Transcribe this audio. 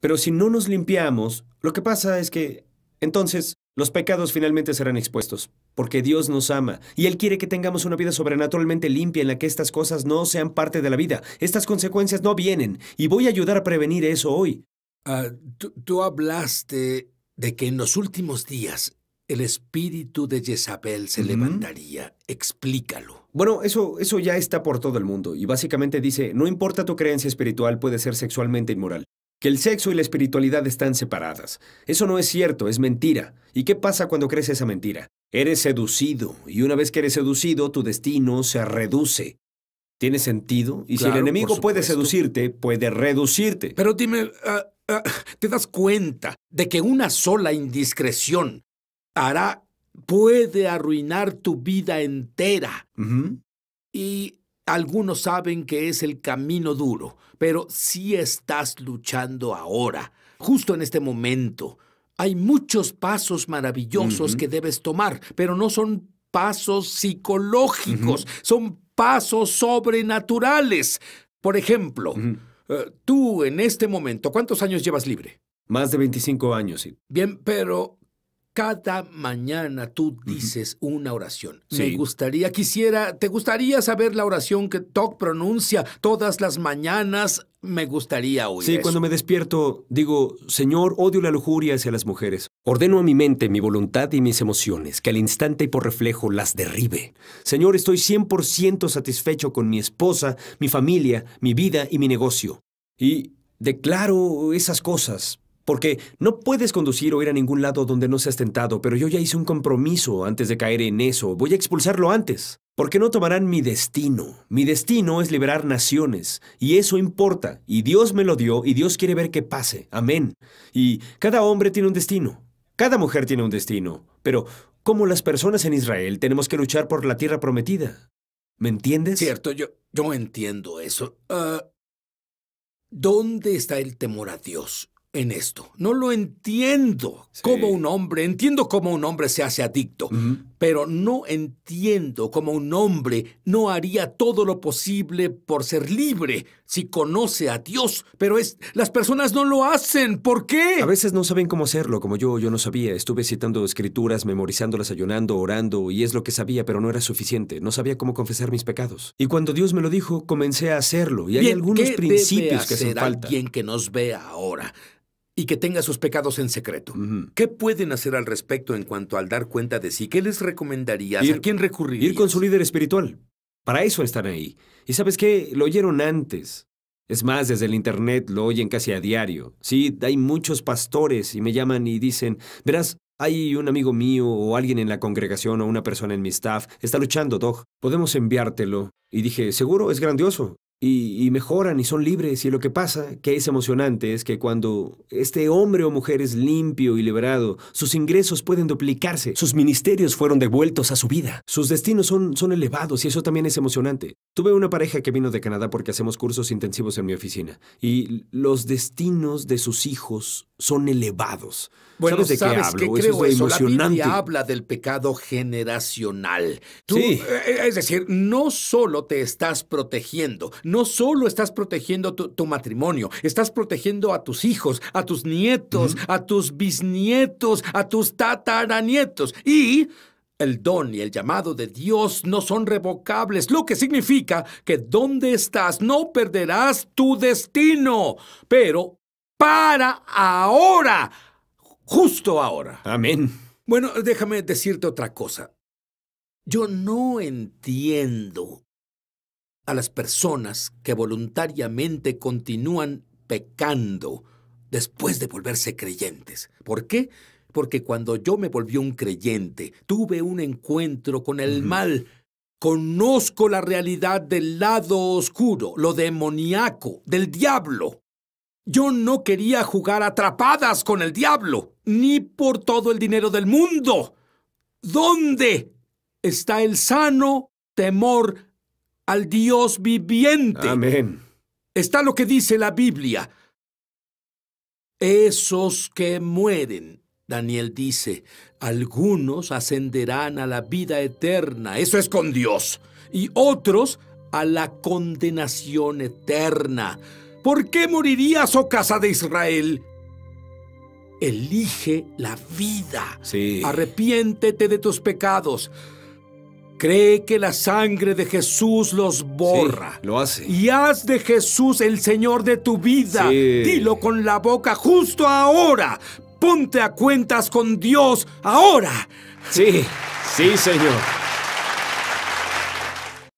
Pero si no nos limpiamos, lo que pasa es que entonces los pecados finalmente serán expuestos, porque Dios nos ama y Él quiere que tengamos una vida sobrenaturalmente limpia en la que estas cosas no sean parte de la vida. Estas consecuencias no vienen y voy a ayudar a prevenir eso hoy. Ah, tú, hablaste de que en los últimos días el espíritu de Jezabel se levantaría. Explícalo. Bueno, eso, eso ya está por todo el mundo y básicamente dice, no importa tu creencia espiritual, puede ser sexualmente inmoral que el sexo y la espiritualidad están separadas. Eso no es cierto, es mentira. ¿Y qué pasa cuando crees esa mentira? Eres seducido, y una vez que eres seducido, tu destino se reduce. ¿Tiene sentido? Y si el enemigo puede seducirte, puede reducirte. Pero dime, ah, ah, ¿te das cuenta de que una sola indiscreción hará, puede arruinar tu vida entera? Y algunos saben que es el camino duro, pero si estás luchando ahora, justo en este momento. Hay muchos pasos maravillosos que debes tomar, pero no son pasos psicológicos, son pasos sobrenaturales. Por ejemplo, eh, tú en este momento, ¿cuántos años llevas libre? Más de 25 años, sí. Bien, pero cada mañana tú dices una oración. Me gustaría, quisiera, te gustaría saber la oración que Toc pronuncia todas las mañanas. Me gustaría oír. Sí, cuando me despierto, digo, Señor, odio la lujuria hacia las mujeres. Ordeno a mi mente, mi voluntad y mis emociones, que al instante y por reflejo las derribe. Señor, estoy 100% satisfecho con mi esposa, mi familia, mi vida y mi negocio. Y declaro esas cosas, porque no puedes conducir o ir a ningún lado donde no seas tentado, pero yo ya hice un compromiso antes de caer en eso. Voy a expulsarlo antes. Porque no tomarán mi destino. Mi destino es liberar naciones. Y eso importa. Y Dios me lo dio y Dios quiere ver que pase. Amén. Y cada hombre tiene un destino. Cada mujer tiene un destino. Pero, como las personas en Israel, tenemos que luchar por la tierra prometida. ¿Me entiendes? Cierto, yo, entiendo eso. Ah, ¿Dónde está el temor a Dios? en esto. No lo entiendo como un hombre. Entiendo cómo un hombre se hace adicto, pero no entiendo cómo un hombre no haría todo lo posible por ser libre si conoce a Dios. Pero es, las personas no lo hacen. ¿Por qué? A veces no saben cómo hacerlo, como yo. Yo no sabía. Estuve citando escrituras, memorizándolas, ayunando, orando, y es lo que sabía, pero no era suficiente. No sabía cómo confesar mis pecados. Y cuando Dios me lo dijo, comencé a hacerlo. Y hay algunos principios que hacen falta. Alguien que nos vea ahora y que tenga sus pecados en secreto. ¿Qué pueden hacer al respecto en cuanto al dar cuenta de sí? ¿Qué les recomendaría? Ir, ¿A quién recurrir? Ir con su líder espiritual. Para eso están ahí. Y sabes qué, lo oyeron antes. Es más, desde el Internet lo oyen casi a diario. Sí, hay muchos pastores y me llaman y dicen, verás, hay un amigo mío o alguien en la congregación o una persona en mi staff, está luchando, Doc. Podemos enviártelo. Y dije, seguro, es grandioso y, mejoran y son libres. Y lo que pasa, que es emocionante, es que cuando este hombre o mujer es limpio y liberado, sus ingresos pueden duplicarse, sus ministerios fueron devueltos a su vida, sus destinos son, son elevados y eso también es emocionante. Tuve una pareja que vino de Canadá porque hacemos cursos intensivos en mi oficina y los destinos de sus hijos son elevados. Bueno, ¿sabes de qué hablo? eso es emocionante. La habla del pecado generacional. Tú, sí. Eh, es decir, no solo te estás protegiendo, no solo estás protegiendo tu, matrimonio, estás protegiendo a tus hijos, a tus nietos, a tus bisnietos, a tus tataranietos. Y el don y el llamado de Dios no son revocables, lo que significa que donde estás no perderás tu destino, pero para ahora, justo ahora. Amén. Bueno, déjame decirte otra cosa. Yo no entiendo a las personas que voluntariamente continúan pecando después de volverse creyentes. ¿Por qué? Porque cuando yo me volví un creyente, tuve un encuentro con el mal. Conozco la realidad del lado oscuro, lo demoníaco, del diablo. Yo no quería jugar atrapadas con el diablo, ni por todo el dinero del mundo. ¿Dónde está el sano temor al Dios viviente. Amén. Está lo que dice la Biblia. Esos que mueren, Daniel dice, algunos ascenderán a la vida eterna, eso es con Dios, y otros a la condenación eterna. ¿Por qué morirías, oh casa de Israel? Elige la vida. Sí. Arrepiéntete de tus pecados. Cree que la sangre de Jesús los borra. lo hace. Y haz de Jesús el Señor de tu vida. Dilo con la boca justo ahora. Ponte a cuentas con Dios ahora. Sí, sí, Señor.